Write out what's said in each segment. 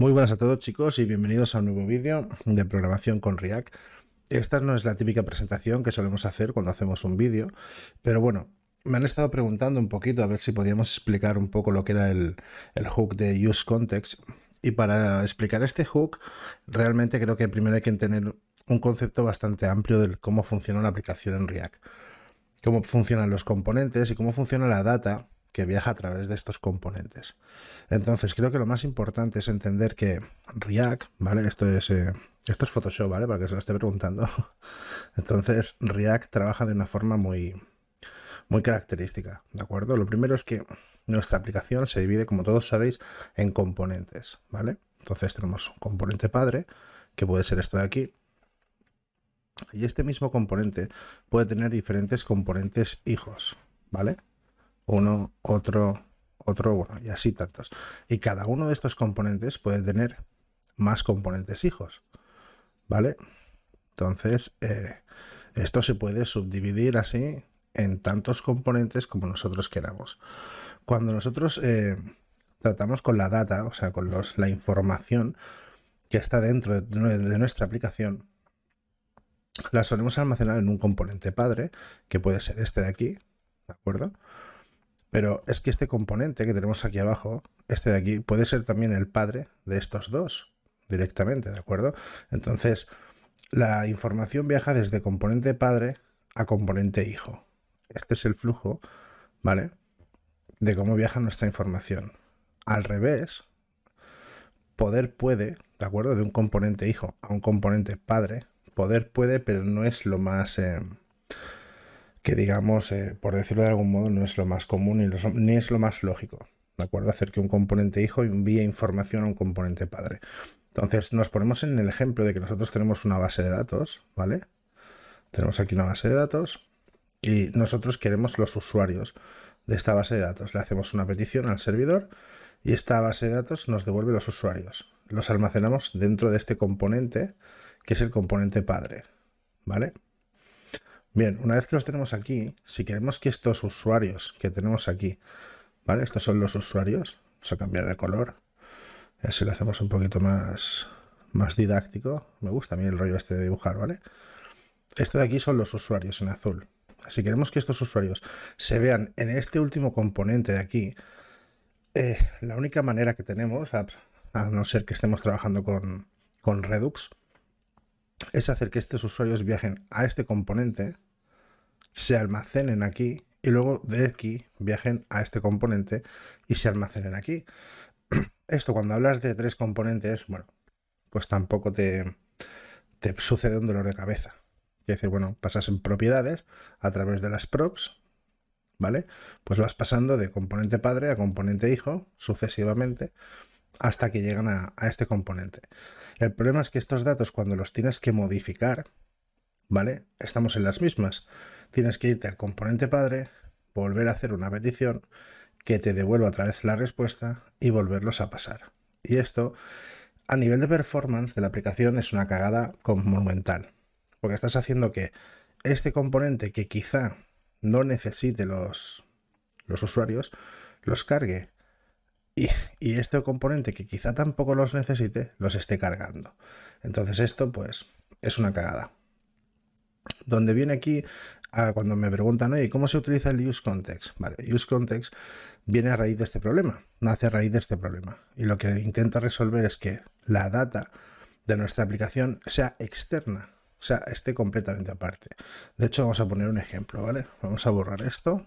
Muy buenas a todos chicos y bienvenidos a un nuevo vídeo de programación con React. Esta no es la típica presentación que solemos hacer cuando hacemos un vídeo, pero bueno, me han estado preguntando un poquito a ver si podíamos explicar un poco lo que era el, hook de UseContext Y para explicar este hook, realmente creo que primero hay que tener un concepto bastante amplio de cómo funciona una aplicación en React, cómo funcionan los componentes y cómo funciona la data que viaja a través de estos componentes. Entonces, creo que lo más importante es entender que React, ¿vale? Esto es, eh, esto es Photoshop, ¿vale? Para que se lo esté preguntando. Entonces, React trabaja de una forma muy, muy característica, ¿de acuerdo? Lo primero es que nuestra aplicación se divide, como todos sabéis, en componentes, ¿vale? Entonces tenemos un componente padre, que puede ser esto de aquí, y este mismo componente puede tener diferentes componentes hijos, ¿vale? uno, otro, otro, bueno, y así tantos. Y cada uno de estos componentes puede tener más componentes hijos, ¿vale? Entonces, eh, esto se puede subdividir así en tantos componentes como nosotros queramos. Cuando nosotros eh, tratamos con la data, o sea, con la información que está dentro de, de nuestra aplicación, la solemos almacenar en un componente padre, que puede ser este de aquí, ¿de acuerdo? Pero es que este componente que tenemos aquí abajo, este de aquí, puede ser también el padre de estos dos directamente, ¿de acuerdo? Entonces, la información viaja desde componente padre a componente hijo. Este es el flujo, ¿vale? De cómo viaja nuestra información. Al revés, poder puede, ¿de acuerdo? De un componente hijo a un componente padre, poder puede, pero no es lo más... Em, que digamos, eh, por decirlo de algún modo, no es lo más común y no ni, es lo más lógico. ¿De acuerdo? Hacer que un componente hijo envíe información a un componente padre. Entonces, nos ponemos en el ejemplo de que nosotros tenemos una base de datos, ¿vale? Tenemos aquí una base de datos y nosotros queremos los usuarios de esta base de datos. Le hacemos una petición al servidor y esta base de datos nos devuelve los usuarios. Los almacenamos dentro de este componente, que es el componente padre, ¿vale? Bien, una vez que los tenemos aquí, si queremos que estos usuarios que tenemos aquí, ¿vale? Estos son los usuarios, vamos a cambiar de color, si lo hacemos un poquito más, más didáctico, me gusta a mí el rollo este de dibujar, ¿vale? Esto de aquí son los usuarios en azul. Si queremos que estos usuarios se vean en este último componente de aquí, eh, la única manera que tenemos, a, a no ser que estemos trabajando con, con Redux, es hacer que estos usuarios viajen a este componente, se almacenen aquí y luego de aquí viajen a este componente y se almacenen aquí. Esto cuando hablas de tres componentes, bueno, pues tampoco te, te sucede un dolor de cabeza. Quiero decir, bueno, pasas en propiedades a través de las props, ¿vale? Pues vas pasando de componente padre a componente hijo sucesivamente hasta que llegan a, este componente. El problema es que estos datos cuando los tienes que modificar, ¿vale? Estamos en las mismas. Tienes que irte al componente padre, volver a hacer una petición que te devuelva otra vez la respuesta y volverlos a pasar. Y esto, a nivel de performance de la aplicación, es una cagada monumental. Porque estás haciendo que este componente que quizá no necesite los, los usuarios, los cargue y, este componente que quizá tampoco los necesite, los esté cargando. Entonces esto pues es una cagada. Donde viene aquí cuando me preguntan, oye, ¿cómo se utiliza el use context? Vale, use context viene a raíz de este problema, nace a raíz de este problema. Y lo que intenta resolver es que la data de nuestra aplicación sea externa, o sea, esté completamente aparte. De hecho, vamos a poner un ejemplo, ¿vale? Vamos a borrar esto.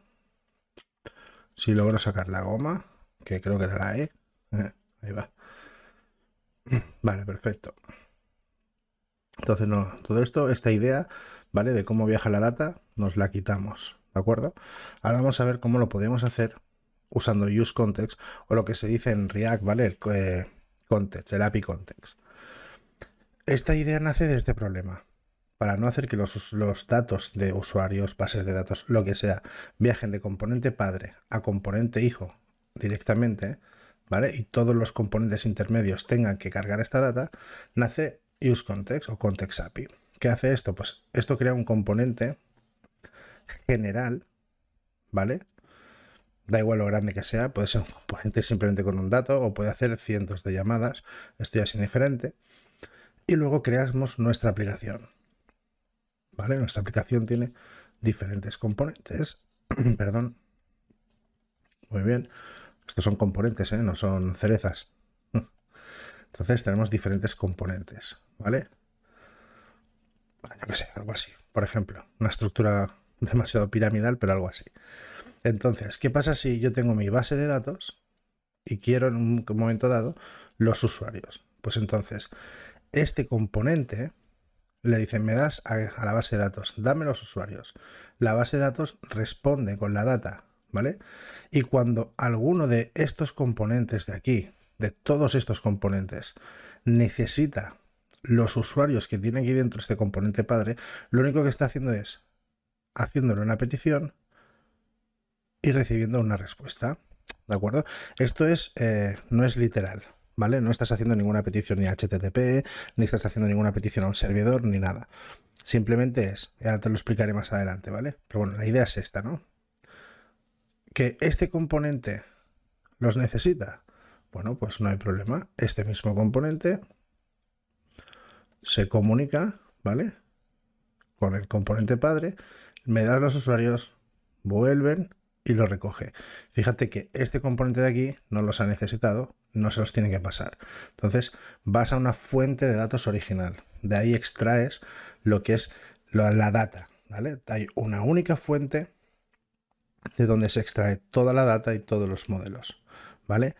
Si logro sacar la goma, que creo que era la E. Ahí va. Vale, perfecto. Entonces, no, todo esto, esta idea, ¿vale? De cómo viaja la data, nos la quitamos, ¿de acuerdo? Ahora vamos a ver cómo lo podemos hacer usando use context o lo que se dice en React, ¿vale? El eh, context, el API context. Esta idea nace de este problema. Para no hacer que los, los datos de usuarios, bases de datos, lo que sea, viajen de componente padre a componente hijo directamente, ¿vale? Y todos los componentes intermedios tengan que cargar esta data, nace context o context API. ¿Qué hace esto? Pues esto crea un componente general, ¿vale? Da igual lo grande que sea, puede ser un componente simplemente con un dato o puede hacer cientos de llamadas, esto ya es indiferente. Y luego creamos nuestra aplicación. ¿Vale? Nuestra aplicación tiene diferentes componentes. Perdón. Muy bien. Estos son componentes, ¿eh? no son cerezas. Entonces tenemos diferentes componentes, ¿vale? Yo qué sé, algo así, por ejemplo. Una estructura demasiado piramidal, pero algo así. Entonces, ¿qué pasa si yo tengo mi base de datos y quiero en un momento dado los usuarios? Pues entonces, este componente le dice, me das a la base de datos, dame los usuarios. La base de datos responde con la data ¿vale? Y cuando alguno de estos componentes de aquí, de todos estos componentes, necesita los usuarios que tienen aquí dentro este componente padre, lo único que está haciendo es haciéndole una petición y recibiendo una respuesta. ¿De acuerdo? Esto es, eh, no es literal, ¿vale? No estás haciendo ninguna petición ni a HTTP, ni estás haciendo ninguna petición a un servidor, ni nada. Simplemente es, ya te lo explicaré más adelante, ¿vale? Pero bueno, la idea es esta, ¿no? que este componente los necesita, bueno, pues no hay problema. Este mismo componente se comunica, ¿vale? Con el componente padre, me da los usuarios, vuelven y lo recoge. Fíjate que este componente de aquí no los ha necesitado, no se los tiene que pasar. Entonces vas a una fuente de datos original. De ahí extraes lo que es la data, ¿vale? Hay una única fuente de donde se extrae toda la data y todos los modelos. ¿Vale?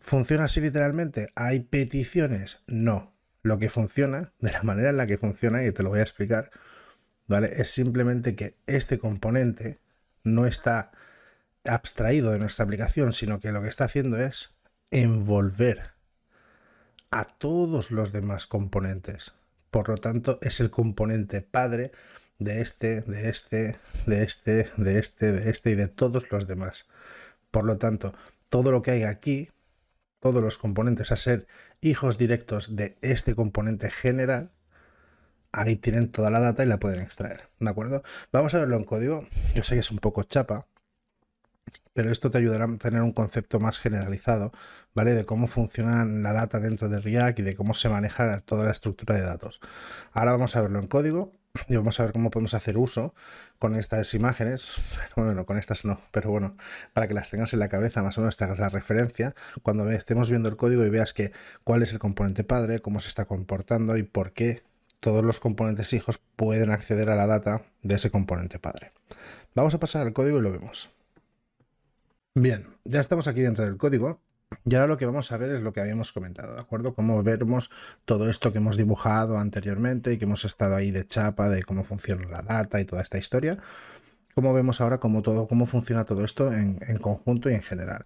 ¿Funciona así literalmente? ¿Hay peticiones? No. Lo que funciona, de la manera en la que funciona, y te lo voy a explicar, ¿vale? Es simplemente que este componente no está abstraído de nuestra aplicación, sino que lo que está haciendo es envolver a todos los demás componentes. Por lo tanto, es el componente padre de este, de este, de este, de este, de este y de todos los demás. Por lo tanto, todo lo que hay aquí, todos los componentes a ser hijos directos de este componente general, ahí tienen toda la data y la pueden extraer. ¿De acuerdo? Vamos a verlo en código. Yo sé que es un poco chapa, pero esto te ayudará a tener un concepto más generalizado, ¿vale? De cómo funciona la data dentro de React y de cómo se maneja toda la estructura de datos. Ahora vamos a verlo en código y vamos a ver cómo podemos hacer uso con estas imágenes, bueno, con estas no, pero bueno, para que las tengas en la cabeza, más o menos esta la referencia, cuando estemos viendo el código y veas que cuál es el componente padre, cómo se está comportando y por qué todos los componentes hijos pueden acceder a la data de ese componente padre. Vamos a pasar al código y lo vemos. Bien, ya estamos aquí dentro del código y ahora lo que vamos a ver es lo que habíamos comentado, ¿de acuerdo? Cómo vemos todo esto que hemos dibujado anteriormente y que hemos estado ahí de chapa de cómo funciona la data y toda esta historia. Cómo vemos ahora cómo, todo, cómo funciona todo esto en, en conjunto y en general.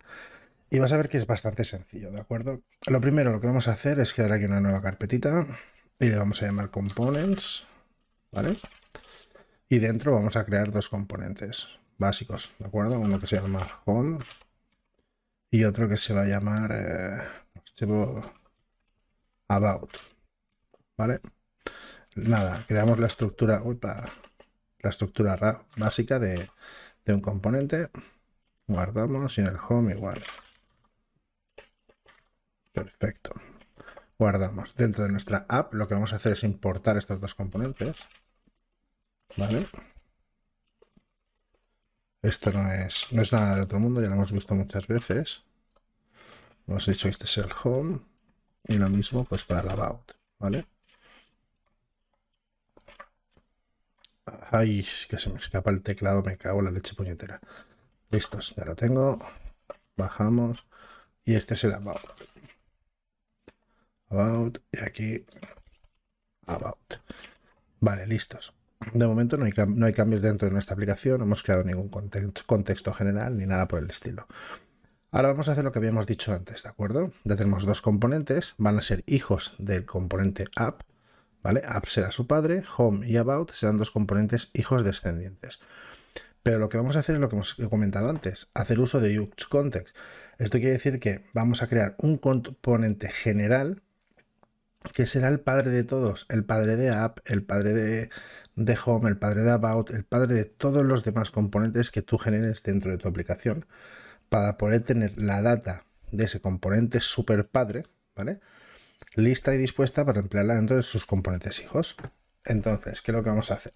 Y vas a ver que es bastante sencillo, ¿de acuerdo? Lo primero, lo que vamos a hacer es crear aquí una nueva carpetita y le vamos a llamar components, ¿vale? Y dentro vamos a crear dos componentes básicos, ¿de acuerdo? Uno que se llama home y otro que se va a llamar eh, about vale nada creamos la estructura la estructura básica de, de, un componente guardamos y en el home igual perfecto guardamos dentro de nuestra app lo que vamos a hacer es importar estos dos componentes vale esto no es, no es nada del otro mundo, ya lo hemos visto muchas veces. Hemos dicho este es el home y lo mismo pues para el about, ¿vale? Ay, que se me escapa el teclado, me cago en la leche puñetera. Listos, ya lo tengo. Bajamos y este es el about. About y aquí about. Vale, listos. De momento no hay, cambios dentro de nuestra aplicación, no hemos creado ningún contexto general ni nada por el estilo. Ahora vamos a hacer lo que habíamos dicho antes, ¿de acuerdo? Ya tenemos dos componentes, van a ser hijos del componente app, ¿vale? App será su padre, home y about serán dos componentes hijos descendientes. Pero lo que vamos a hacer es lo que hemos comentado antes, hacer uso de UX context. Esto quiere decir que vamos a crear un componente general que será el padre de todos, el padre de app, el padre de, de home, el padre de about, el padre de todos los demás componentes que tú generes dentro de tu aplicación, para poder tener la data de ese componente super padre, ¿vale? Lista y dispuesta para emplearla dentro de sus componentes hijos. Entonces, ¿qué es lo que vamos a hacer?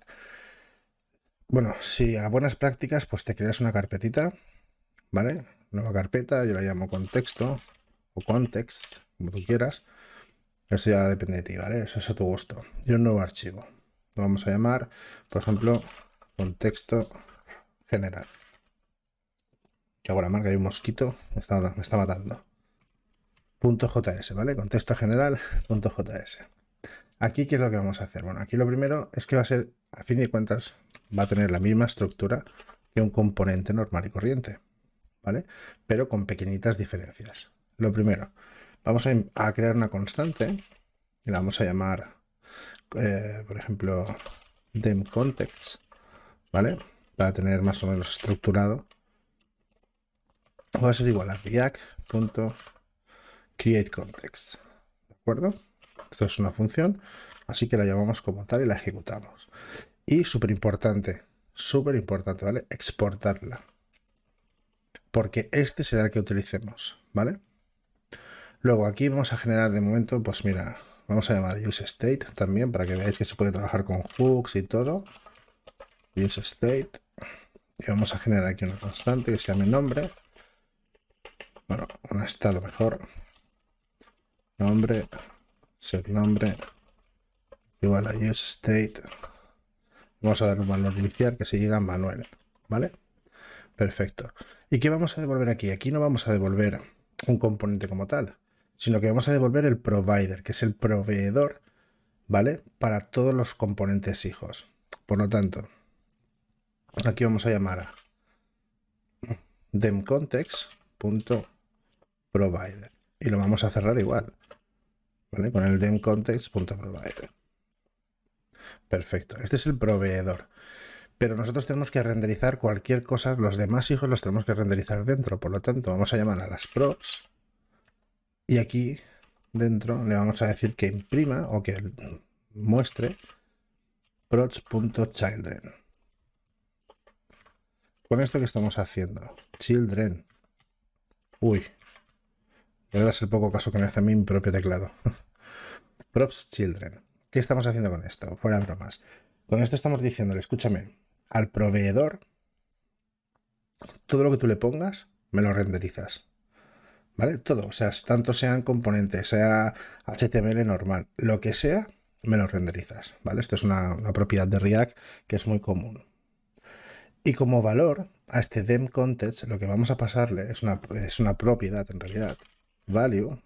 Bueno, si a buenas prácticas, pues te creas una carpetita, ¿vale? Nueva carpeta, yo la llamo contexto o context, como tú quieras. Eso ya depende de ti, ¿vale? Eso es a tu gusto. Y un nuevo archivo. Lo vamos a llamar, por ejemplo, contexto general. Que hago la marca, hay un mosquito, me está, me está matando. Punto .js, ¿vale? Contexto general, punto .js. Aquí, ¿qué es lo que vamos a hacer? Bueno, aquí lo primero es que va a ser, a fin de cuentas, va a tener la misma estructura que un componente normal y corriente, ¿vale? Pero con pequeñitas diferencias. Lo primero, Vamos em, a, crear una constante y la vamos a llamar, eh, por ejemplo, demContext, ¿vale? Para tener más o menos estructurado. Va a ser igual a react.createContext, ¿de acuerdo? Esto es una función, así que la llamamos como tal y la ejecutamos. Y súper importante, súper importante, ¿vale? Exportarla. Porque este será el que utilicemos, ¿vale? Luego aquí vamos a generar de momento, pues mira, vamos a llamar use state también para que veáis que se puede trabajar con hooks y todo. Use state. Y vamos a generar aquí una constante que se llame nombre. Bueno, una está lo mejor. Nombre, set nombre, igual a use state. Vamos a dar un valor inicial que se diga Manuel, ¿vale? Perfecto. ¿Y qué vamos a devolver aquí? Aquí no vamos a devolver un componente como tal, sino que vamos a devolver el provider, que es el proveedor, ¿vale? Para todos los componentes hijos. Por lo tanto, aquí vamos a llamar a demcontext.provider y lo vamos a cerrar igual, ¿vale? Con el demcontext.provider. Perfecto, este es el proveedor. Pero nosotros tenemos que renderizar cualquier cosa, los demás hijos los tenemos que renderizar dentro. Por lo tanto, vamos a llamar a las props y aquí dentro le vamos a decir que imprima o que muestre props.children. Con esto que estamos haciendo, children. Uy, ya ser el poco caso que me hace mi propio teclado. Props children. ¿Qué estamos haciendo con esto? Fuera bromas. Con esto estamos diciéndole, escúchame, al proveedor, todo lo que tú le pongas, me lo renderizas. ¿vale? Todo, o sea, tanto sean componentes, sea HTML normal, lo que sea, me lo renderizas, ¿vale? Esto es una, propiedad de React que es muy común. Y como valor a este dem context, lo que vamos a pasarle es una, es una propiedad en realidad, value,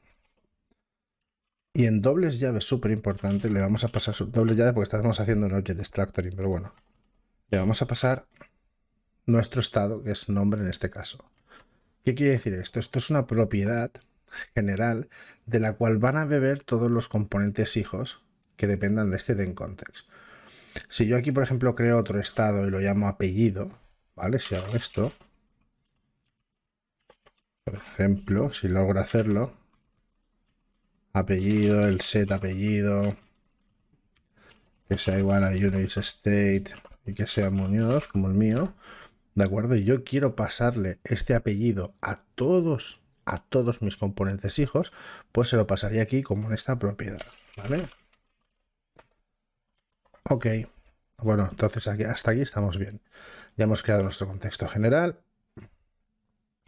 y en dobles llaves, súper importante, le vamos a pasar doble llave porque estamos haciendo un object extractoring, pero bueno. Le vamos a pasar nuestro estado, que es nombre en este caso. ¿Qué quiere decir esto? Esto es una propiedad general de la cual van a beber todos los componentes hijos que dependan de este den context. Si yo aquí, por ejemplo, creo otro estado y lo llamo apellido, ¿vale? Si hago esto, por ejemplo, si logro hacerlo, apellido, el set apellido, que sea igual a unix state y que sea Muñoz, como el mío, ¿De acuerdo? Y yo quiero pasarle este apellido a todos, a todos mis componentes hijos, pues se lo pasaría aquí como en esta propiedad, ¿vale? Ok. Bueno, entonces aquí, hasta aquí estamos bien. Ya hemos creado nuestro contexto general.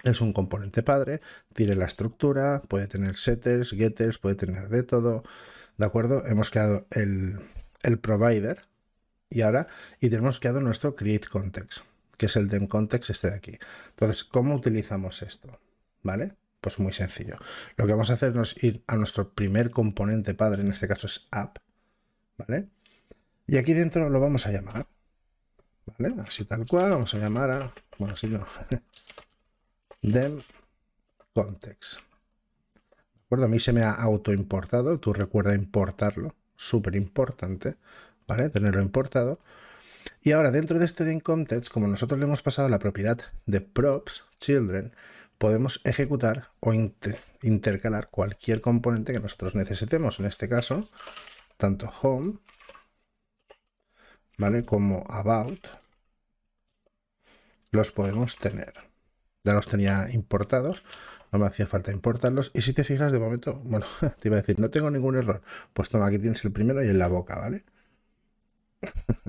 Es un componente padre, tiene la estructura, puede tener setters, getters, puede tener de todo. ¿De acuerdo? Hemos creado el, el provider y ahora y tenemos creado nuestro create context que es el context este de aquí. Entonces, ¿cómo utilizamos esto? ¿Vale? Pues muy sencillo. Lo que vamos a hacer es ir a nuestro primer componente padre, en este caso es app, ¿vale? Y aquí dentro lo vamos a llamar, ¿vale? Así tal cual, vamos a llamar a, bueno, así no, dem context. A mí se me ha autoimportado, tú recuerda importarlo, súper importante, ¿vale? Tenerlo importado. Y ahora dentro de este context, como nosotros le hemos pasado la propiedad de props children, podemos ejecutar o intercalar cualquier componente que nosotros necesitemos. En este caso, tanto home, ¿vale? Como about, los podemos tener. Ya los tenía importados, no me hacía falta importarlos. Y si te fijas, de momento, bueno, te iba a decir, no tengo ningún error. Pues toma, aquí tienes el primero y en la boca, ¿vale?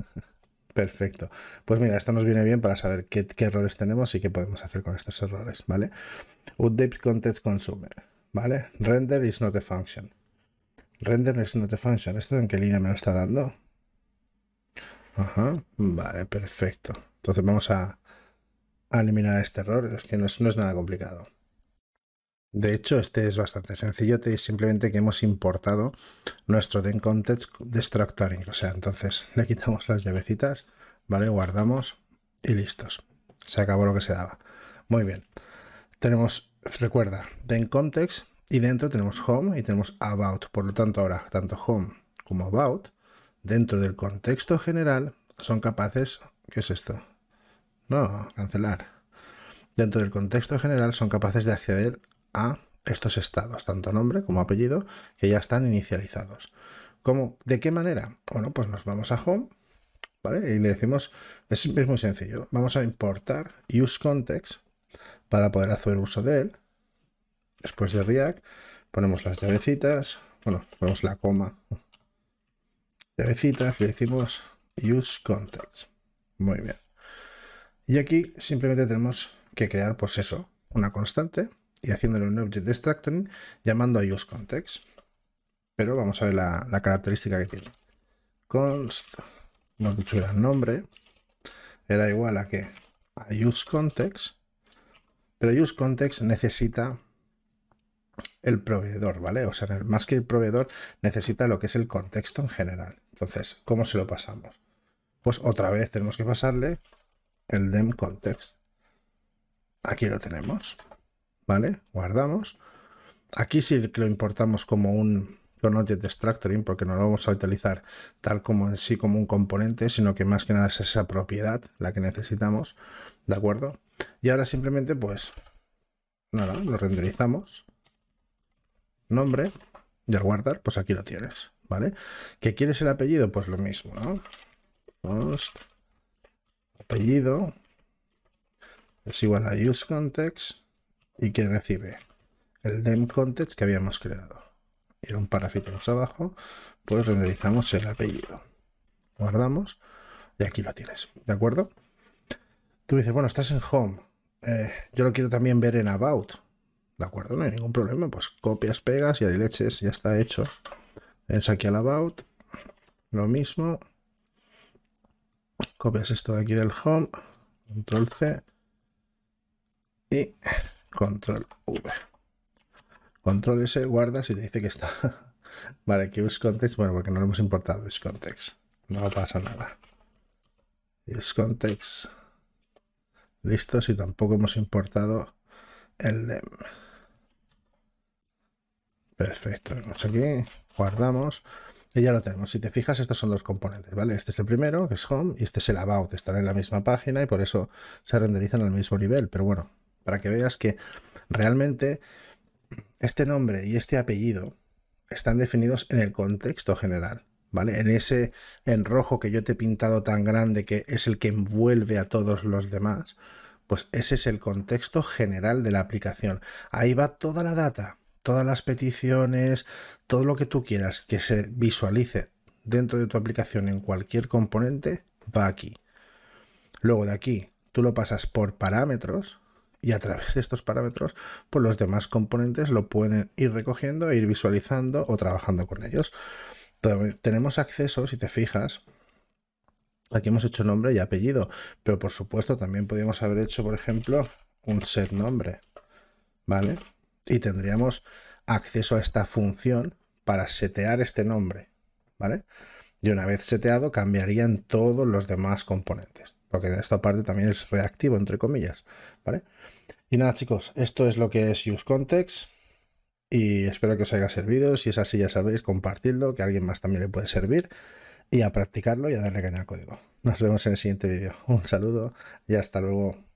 Perfecto. Pues mira, esto nos viene bien para saber qué, errores tenemos y qué podemos hacer con estos errores, ¿vale? Update context consumer, ¿vale? Render is not a function. Render is not a function. ¿Esto en qué línea me lo está dando? Ajá, vale, perfecto. Entonces vamos a, eliminar este error, es que no es nada complicado. De hecho, este es bastante sencillo, simplemente que hemos importado nuestro den context O sea, entonces le quitamos las llavecitas, ¿vale? Guardamos y listos. Se acabó lo que se daba. Muy bien. Tenemos, recuerda, den context y dentro tenemos home y tenemos about. Por lo tanto, ahora tanto home como about, dentro del contexto general, son capaces... ¿Qué es esto? No, cancelar dentro del contexto general son capaces de acceder a estos estados, tanto nombre como apellido, que ya están inicializados. como ¿De qué manera? Bueno, pues nos vamos a home, ¿vale? Y le decimos, es, muy sencillo, vamos a importar useContext para poder hacer uso de él. Después de React, ponemos las llavecitas, bueno, ponemos la coma, llavecitas, le decimos useContext. Muy bien. Y aquí simplemente tenemos que crear, pues eso, una constante y haciéndole un object destructoring llamando a useContext. Pero vamos a ver la, característica que tiene. Const, he dicho el nombre, era igual a que a useContext, pero useContext necesita el proveedor, ¿vale? O sea, más que el proveedor, necesita lo que es el contexto en general. Entonces, ¿cómo se lo pasamos? Pues otra vez tenemos que pasarle el dem context. Aquí lo tenemos. ¿vale? Guardamos. Aquí sí que lo importamos como un con Object Structuring, porque no lo vamos a utilizar tal como en sí como un componente, sino que más que nada es esa propiedad la que necesitamos, ¿de acuerdo? Y ahora simplemente, pues, nada, lo renderizamos. Nombre, y guardar, pues aquí lo tienes, ¿vale? ¿Qué quieres el apellido? Pues lo mismo, ¿no? Post, apellido, es igual a use context y que recibe el DEM context que habíamos creado. Y un parásito más abajo, pues renderizamos el apellido. Guardamos y aquí lo tienes, ¿de acuerdo? Tú dices, bueno, estás en home. Eh, yo lo quiero también ver en about. ¿De acuerdo? No hay ningún problema. Pues copias, pegas y ahí leches, ya está hecho. ven aquí al about. Lo mismo. Copias esto de aquí del home. Control C. Y Control V. Control S, guarda y te dice que está. vale, que es context. Bueno, porque no lo hemos importado. es context. No pasa nada. es context. Listos y tampoco hemos importado el dem. Perfecto, vemos aquí, guardamos y ya lo tenemos. Si te fijas, estos son los componentes, ¿vale? Este es el primero, que es Home, y este es el About, están en la misma página y por eso se renderizan al mismo nivel, pero bueno, para que veas que realmente este nombre y este apellido están definidos en el contexto general, ¿vale? En ese en rojo que yo te he pintado tan grande que es el que envuelve a todos los demás, pues ese es el contexto general de la aplicación. Ahí va toda la data, todas las peticiones, todo lo que tú quieras que se visualice dentro de tu aplicación en cualquier componente, va aquí. Luego de aquí, tú lo pasas por parámetros, y a través de estos parámetros, pues los demás componentes lo pueden ir recogiendo, e ir visualizando o trabajando con ellos. tenemos acceso, si te fijas, aquí hemos hecho nombre y apellido, pero por supuesto también podríamos haber hecho, por ejemplo, un set nombre, ¿vale? Y tendríamos acceso a esta función para setear este nombre, ¿vale? Y una vez seteado, cambiarían todos los demás componentes porque esta parte también es reactivo, entre comillas, ¿vale? Y nada, chicos, esto es lo que es Use Context y espero que os haya servido. Si es así, ya sabéis, compartidlo, que a alguien más también le puede servir y a practicarlo y a darle caña al código. Nos vemos en el siguiente vídeo. Un saludo y hasta luego.